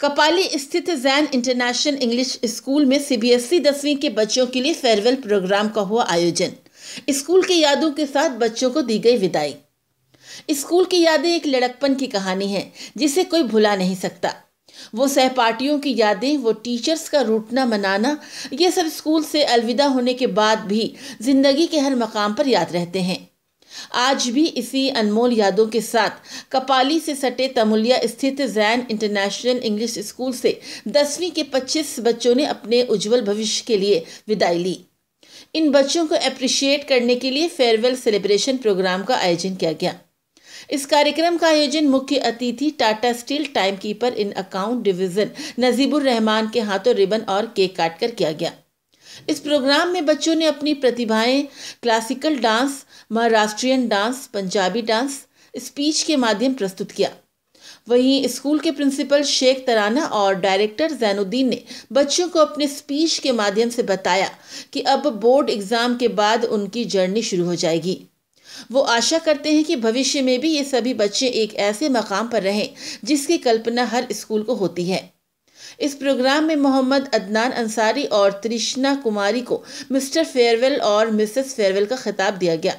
कपाली स्थित Jain international English school में CBSE e दसवीं के बच्चों के लिए फेयरवेल प्रोग्राम का हुआ आयोजन स्कूल की यादों के साथ बच्चों को दी गई विदाई स्कूल की यादें एक लड़कपन की कहानी है जिसे कोई भुला नहीं सकता वो सहपाठियों की यादें वो टीचर्स का रूटना मनाना ये सब स्कूल से अलविदा होने के बाद भी जिंदगी के हर मकाम पर याद रहते हैं आज भी इसी अनमोल यादों के साथ कपाली से सटे तमुलिया स्थित जैन इंटरनेशनल इंग्लिश स्कूल से दसवीं के 25 बच्चों ने अपने उज्जवल भविष्य के लिए विदाई ली इन बच्चों को अप्रिशिएट करने के लिए फेयरवेल सेलिब्रेशन प्रोग्राम का आयोजन किया गया इस कार्यक्रम का आयोजन मुख्य अतिथि Tata steel time keeper in account division Najibur Rahman के हाथों रिबन और केक काट कर किया गया इस प्रोग्राम में बच्चों ने अपनी प्रतिभाएं classical dance Maharashtrian dance Punjabi dance speech के माध्यम प्रस्तुत किया वहीं स्कूल के प्रिंसिपल शेख तराना और डायरेक्टर जैनुद्दीन ने बच्चों को अपने स्पीच के माध्यम से बताया कि अब बोर्ड एग्ज़ाम के बाद उनकी जर्नी शुरू हो जाएगी वो आशा करते हैं कि भविष्य में भी ये सभी बच्चे एक ऐसे मकाम पर रहें जिसकी कल्पना हर स्कूल को होती है इस प्रोग्राम में मोहम्मद अदनान अंसारी और त्रिशना कुमारी को मिस्टर फेयरवेल और मिसेस फेयरवेल का खिताब दिया गया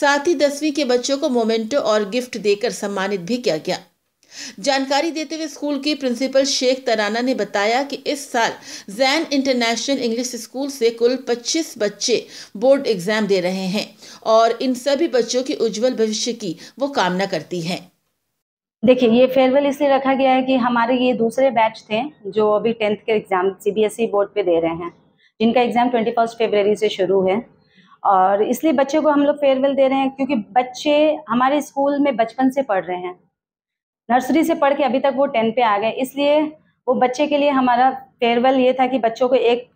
साथ ही दसवीं के बच्चों को मोमेंटो और गिफ्ट देकर सम्मानित भी किया गया जानकारी देते हुए स्कूल की प्रिंसिपल शेख तराना ने बताया कि इस साल जैन इंटरनेशनल इंग्लिश स्कूल से कुल 25 बच्चे बोर्ड एग्जाम दे रहे हैं और इन सभी बच्चों के उज्जवल भविष्य की वो कामना करती हैं देखिए ये फेयरवेल इसलिए रखा गया है कि हमारे ये दूसरे बैच थे जो अभी टेंथ के एग्ज़ाम सीबीएसई बोर्ड पे दे रहे हैं जिनका एग्ज़ाम ट्वेंटी फर्स्ट फेबररी से शुरू है और इसलिए बच्चों को हम लोग फेयरवेल दे रहे हैं क्योंकि बच्चे हमारे स्कूल में बचपन से पढ़ रहे हैं नर्सरी से पढ़ के अभी तक वो टेंथ पे आ गए इसलिए वो बच्चे के लिए हमारा फेयरवेल ये था कि बच्चों को एक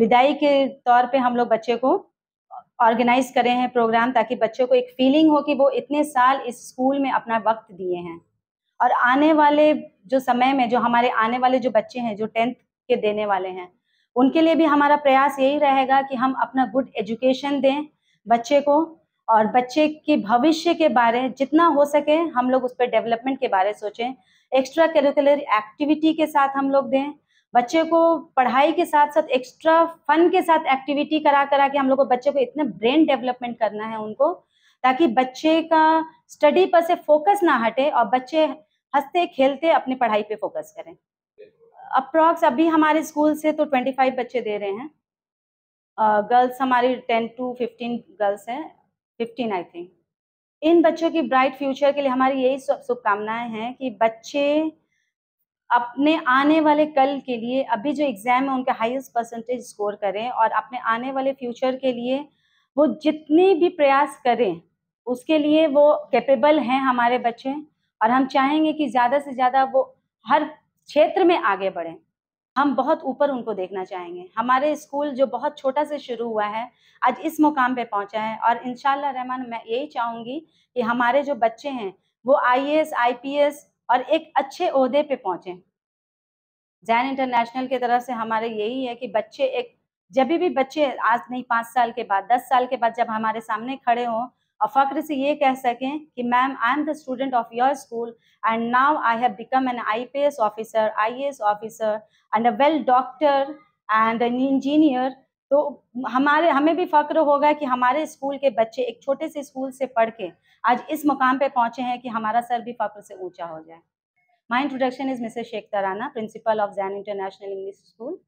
विदाई के तौर पर हम लोग बच्चे को ऑर्गेनाइज करे हैं प्रोग्राम ताकि बच्चों को एक फीलिंग हो कि वो इतने साल इस स्कूल में अपना वक्त दिए हैं और आने वाले जो समय में जो हमारे आने वाले जो बच्चे हैं जो टेंथ के देने वाले हैं उनके लिए भी हमारा प्रयास यही रहेगा कि हम अपना गुड एजुकेशन दें बच्चे को और बच्चे के भविष्य के बारे जितना हो सके हम लोग उस पर डेवलपमेंट के बारे सोचें एक्स्ट्रा करिकुलर एक्टिविटी के साथ हम लोग दें बच्चे को पढ़ाई के साथ साथ एक्स्ट्रा फन के साथ एक्टिविटी करा करा के हम लोग को बच्चे को इतना ब्रेन डेवलपमेंट करना है उनको ताकि बच्चे का स्टडी पर से फोकस ना हटे और बच्चे हंसते खेलते अपनी पढ़ाई पे फोकस करें अप्रॉक्स अभी हमारे स्कूल से तो 25 बच्चे दे रहे हैं गर्ल्स uh, हमारी 10 टू 15 गर्ल्स हैं 15 आई थिंक इन बच्चों की ब्राइट फ्यूचर के लिए हमारी यही शुभकामनाएं हैं कि बच्चे अपने आने वाले कल के लिए अभी जो एग्ज़ाम है उनका हाईएस्ट परसेंटेज स्कोर करें और अपने आने वाले फ्यूचर के लिए वो जितने भी प्रयास करें उसके लिए वो कैपेबल हैं हमारे बच्चे और हम चाहेंगे कि ज़्यादा से ज़्यादा वो हर क्षेत्र में आगे बढ़ें हम बहुत ऊपर उनको देखना चाहेंगे हमारे स्कूल जो बहुत छोटा से शुरू हुआ है आज इस मुकाम पे पहुंचा है और इन रहमान मैं यही चाहूँगी कि हमारे जो बच्चे हैं वो I S I P S और एक अच्छे अहदे पे पहुँचें जैन इंटरनेशनल की तरफ से हमारे यही है कि बच्चे एक जब भी बच्चे आज नहीं पाँच साल के बाद दस साल के बाद जब हमारे सामने खड़े हों और फ़ख्र से ये कह सकें कि ma'am I am the student of your school and now I have become an IPS officer I A S officer and a well doctor and an engineer तो हमारे हमें भी फ़क्र होगा कि हमारे स्कूल के बच्चे एक छोटे से स्कूल से पढ़ के आज इस मुकाम पे पहुंचे हैं कि हमारा सर भी फ़क्र से ऊंचा हो जाए my introduction is Mrs Shaikh Tarana principal of Jain international English school